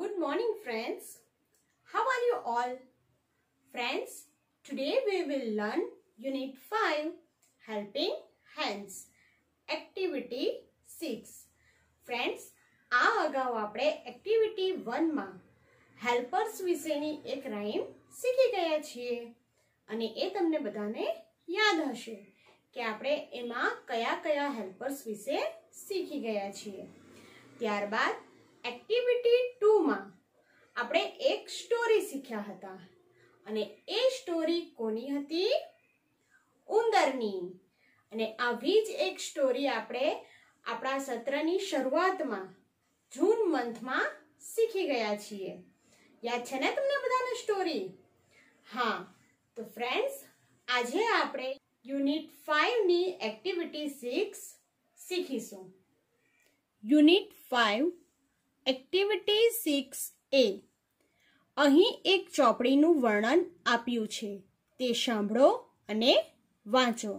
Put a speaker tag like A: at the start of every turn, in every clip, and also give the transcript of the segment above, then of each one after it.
A: Good morning friends. How are you all? Friends, today we will learn Unit 5 Helping Hands Activity 6 friends આ અગાઉ આપણે activity 1 માં helpers વિશેની એક rhyme શીખી ગયા છીએ અને એ તમને બધાને યાદ હશે કે આપણે એમાં કયા કયા હેલ્પર્સ વિશે શીખી ગયા છીએ ત્યારબાદ એક્ટિવિટી ટુમાં આપણે એક સ્ટોરી શીખ્યા હતા અને એ સ્ટોરી કોની હતી ઉંદરની અને આવી જ એક સ્ટોરી આપણે આપણા સત્રની શરૂઆતમાં જૂન મંથમાં શીખી ગયા છીએ યાદ છે ને તમને બધાને સ્ટોરી હા તો ફ્રેન્ડ્સ આજે આપણે યુનિટ ફાઇવની એક્ટિવિટી સિક્સ શીખીશું યુનિટ ફાઇવ એક્ટિવિટી સિક્સ એ અહીં એક ચોપડીનું વર્ણન આપ્યું છે તે સાંભળો અને વાંચો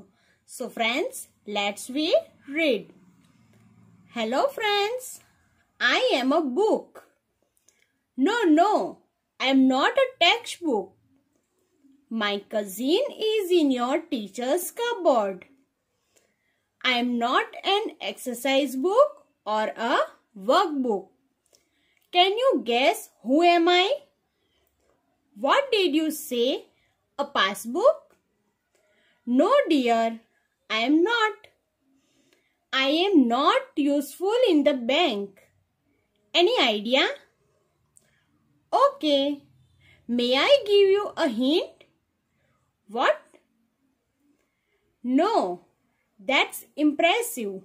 A: so friends let's we read hello friends I am a book no no I am not a text book my cousin is in your teacher's cupboard I am not an exercise book or a book Can you guess who am I? What did you say? A passbook? No dear, I am not. I am not useful in the bank. Any idea? Okay. May I give you a hint? What? No, that's impressive.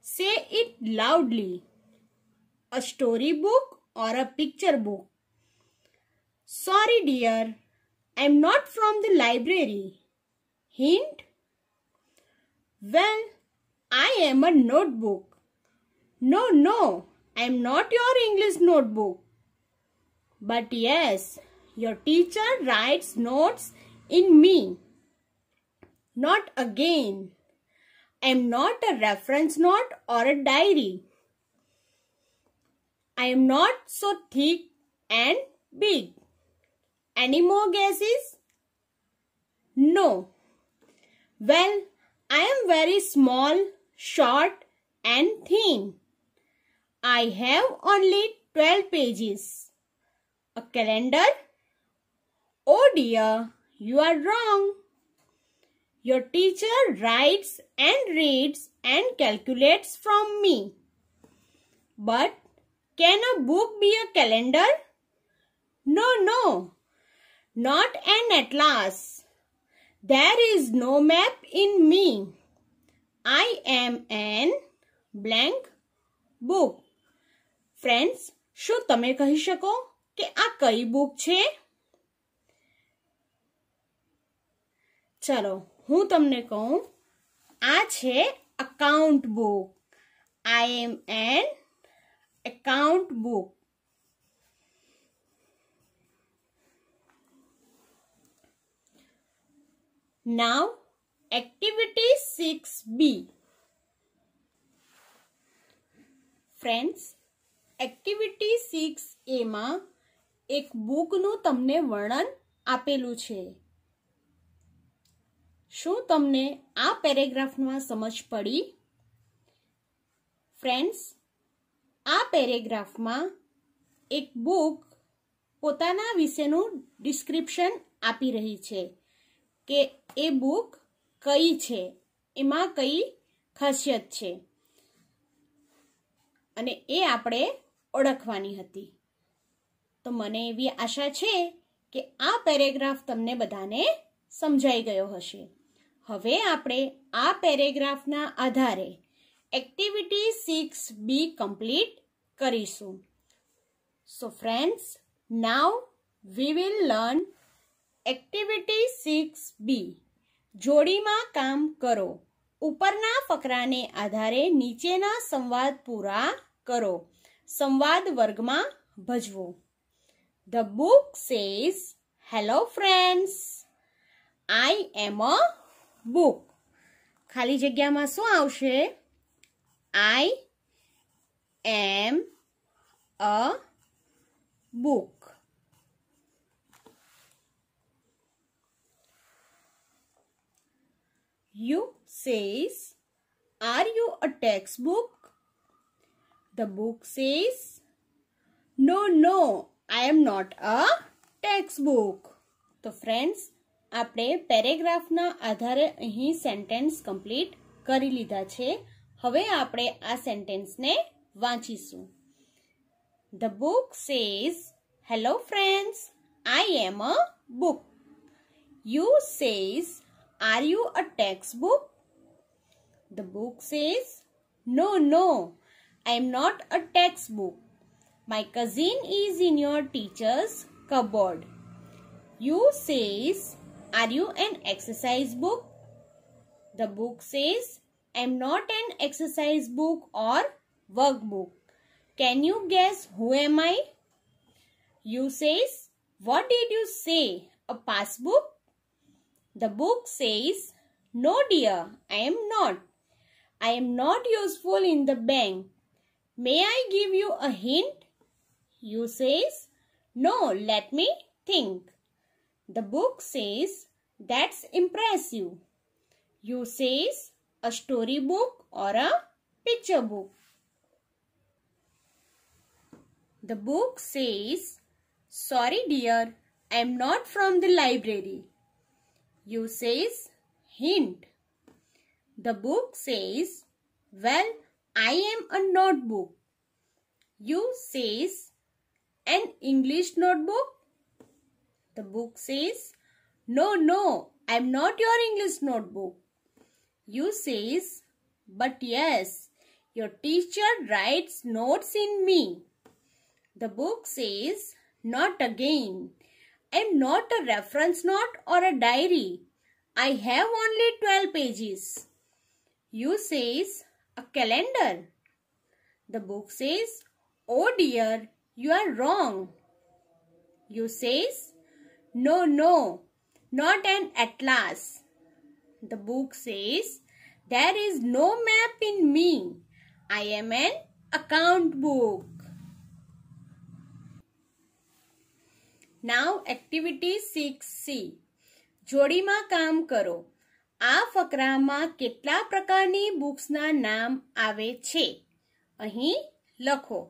A: Say it loudly a story book or a picture book? Sorry dear, I am not from the library. Hint? Well, I am a notebook. No, no, I am not your English notebook. But yes, your teacher writes notes in me. Not again. I am not a reference note or a diary. I am not so thick and big. Any more guesses? No. Well, I am very small, short and thin. I have only 12 pages. A calendar? Oh dear, you are wrong. Your teacher writes and reads and calculates from me. But Can a book be a calendar? No, no, not an atlas. There is no map in me. I am an blank book. Friends શું તમે કહી શકો કે આ કઈ book છે ચલો હું તમને કહું આ છે account book I am an account book now activity 6b friends activity six એમાં એક બુક નું તમને વર્ણન આપેલું છે શું તમને આ પેરેગ્રાફમાં સમજ પડી ફ્રેન્ડ્સ આ પેરેગ્રાફમાં એક બુક પોતાના વિશેનું ડિસ્ક્રિપ્શન આપી રહી છે કે એ બુક કઈ છે એમાં કઈ ખાસિયત છે અને એ આપણે ઓળખવાની હતી તો મને એવી આશા છે કે આ પેરેગ્રાફ તમને બધાને સમજાઈ ગયો હશે હવે આપણે આ પેરેગ્રાફના આધારે એક્ટિવિટી સિક્સ બી કમ્પ્લીટ કરીશું so friends now we will learn activity six B જોડીમાં કામ કરો ઉપરના ફકરાને આધારે નીચેના સંવાદ પૂરા કરો સંવાદ વર્ગમાં ભજવો the book says hello friends I am a book ખાલી જગ્યામાં શું આવશે I am a book you says are you a text book The book says, No, no, I am not a textbook. તો ફ્રેન્ડ્સ આપણે પેરેગ્રાફના આધારે અહીં sentence complete કરી લીધા છે હવે આપણે આ સેન્ટેન્સને વાંચીશું the book says hello friends I am a book you says are you a text book the book says no no I am not a text book my cousin is in your teacher's cupboard. You says, are you an exercise book? The book says, am not an exercise book or workbook. Can you guess who am I? You says, what did you say? A passbook? The book says, no dear, I am not. I am not useful in the bank. May I give you a hint? You says, no, let me think. The book says, that's impressive. You says, a story book or a picture book. The book says, Sorry dear, I am not from the library. You says, Hint. The book says, Well, I am a notebook. You says, An English notebook? The book says, No, no, I am not your English notebook. You says, but yes, your teacher writes notes in me. The book says, not again. I am not a reference note or a diary. I have only 12 pages. You says, a calendar. The book says, oh dear, you are wrong. You says, no, no, not an atlas. The book says, There is no map in me. I am an account book. Now activity six C જોડીમાં કામ કરો આ ફકરામાં કેટલા પ્રકારની બુક્સના નામ આવે છે અહીં લખો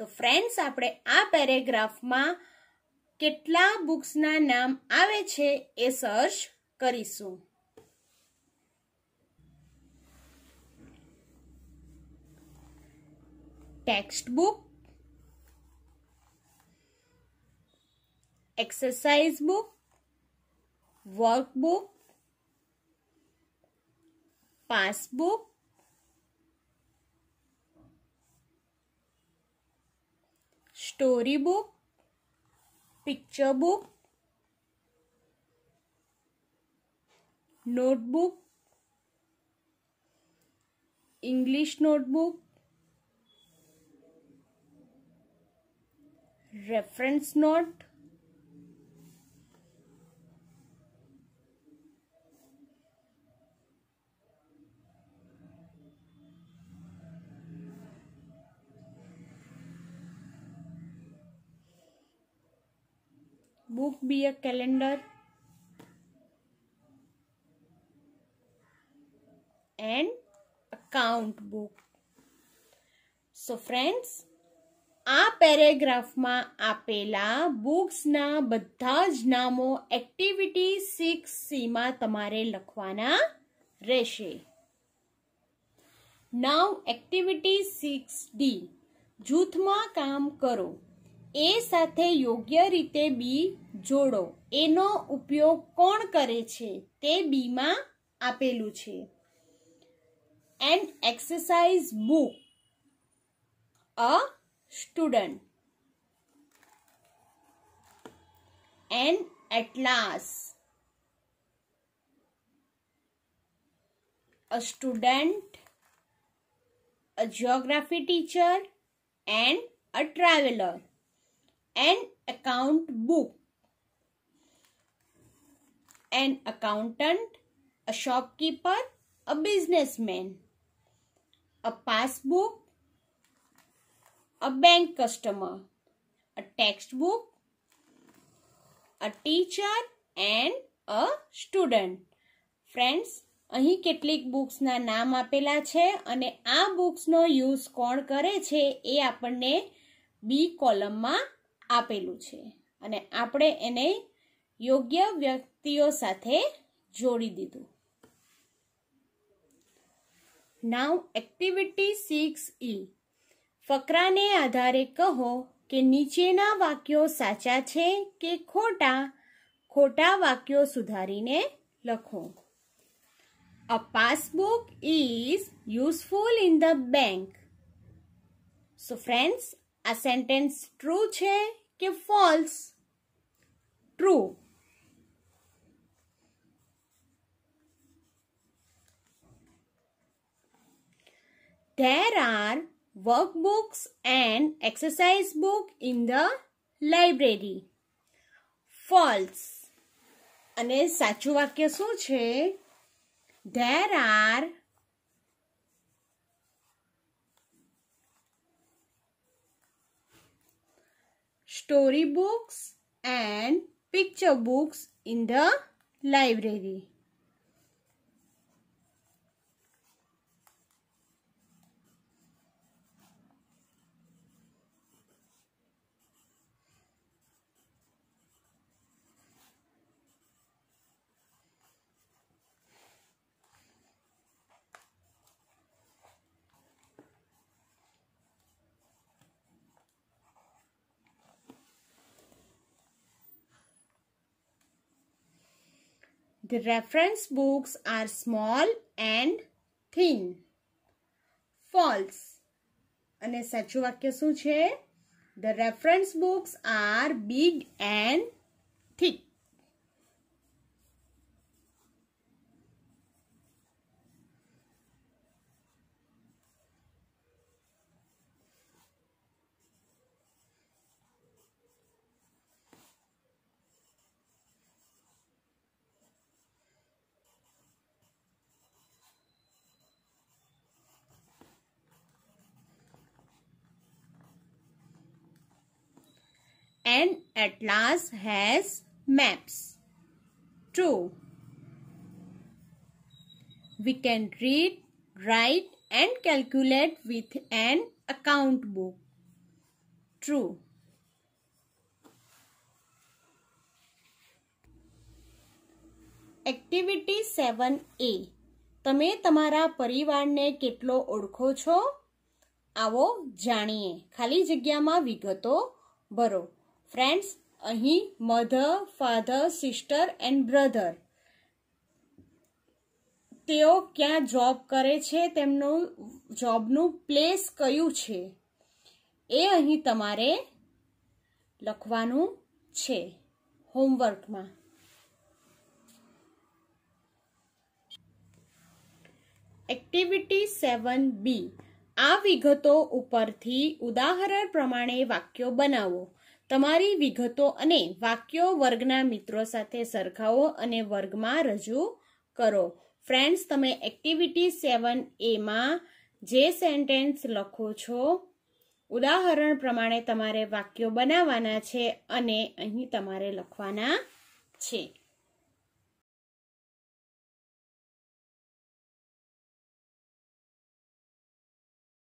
A: તો ફ્રેન્ડ્સ આપણે આ પેરેગ્રાફમાં કેટલા બુક્સના નામ આવે છે એ સર્ચ કરીશું text book exercise book work book passbook story book picture book notebook English notebook reference note, book be a calendar and account book so friends આ પેરેગ્રાફમાં આપેલા બુક્સના બધા જ નામો એક્ટિવિટી સિક્સ સીમાં તમારે લખવાના રહેશે નાવ એક્ટિવિટી સિક્સ ડી જૂથમાં કામ કરો એ સાથે યોગ્ય રીતે બી જોડો એનો ઉપયોગ કોણ કરે છે તે બીમાં આપેલું છે and exercise book a student. And at last, a student, a geography teacher, and a traveler, an account book, an accountant, a shopkeeper, a businessman, a passbook, a bank customer, a textbook, a teacher and a student. Friends અહીં કેટલીક બુક્સના નામ આપેલા છે અને આ બુક્સનો use કોણ કરે છે એ આપણને બી કોલમમાં આપેલું છે અને આપણે એને યોગ્ય વ્યક્તિઓ સાથે જોડી દીધું નાવ એક્ટિવિટી સિક્સ ઈ ફકરાને આધારે કહો કે નીચેના વાક્યો સાચા છે કે ખોટા ખોટા વાક્યો સુધારીને લખો a passbook is useful in the bank so friends આ સેન્ટેન્સ ટ્રુ છે કે false true There are workbooks and exercise book in the library. False. અને સાચું વાક્ય શું છે there are story books and picture books in the library. The reference books are small and thin. False. અને સાચું વાક્ય શું છે the reference books are big and thick and atlas has maps. 2. We can read, write and calculate with an account book. True. Activity seven એ તમે તમારા પરિવારને કેટલો ઓળખો છો આવો જાણીએ ખાલી જગ્યામાં વિગતો ભરો ફ્રેન્ડ્સ અહીં mother father sister and brother તેઓ ક્યાં જોબ કરે છે તેમનું જોબનું પ્લેસ કયું છે એ અહીં તમારે લખવાનું છે હોમવર્કમાં એક્ટિવિટી સેવન બી આ વિગતો ઉપરથી ઉદાહરણ પ્રમાણે વાક્યો બનાવો તમારી વિગતો અને વાક્યો વર્ગના મિત્રો સાથે સરખાવો અને વર્ગમાં રજૂ કરો ફ્રેન્ડ્સ તમે એક્ટિવિટી સેવન એમાં જે સેન્ટેન્સ લખો છો ઉદાહરણ પ્રમાણે તમારે વાક્યો બનાવવાના છે અને અહીં તમારે લખવાના છે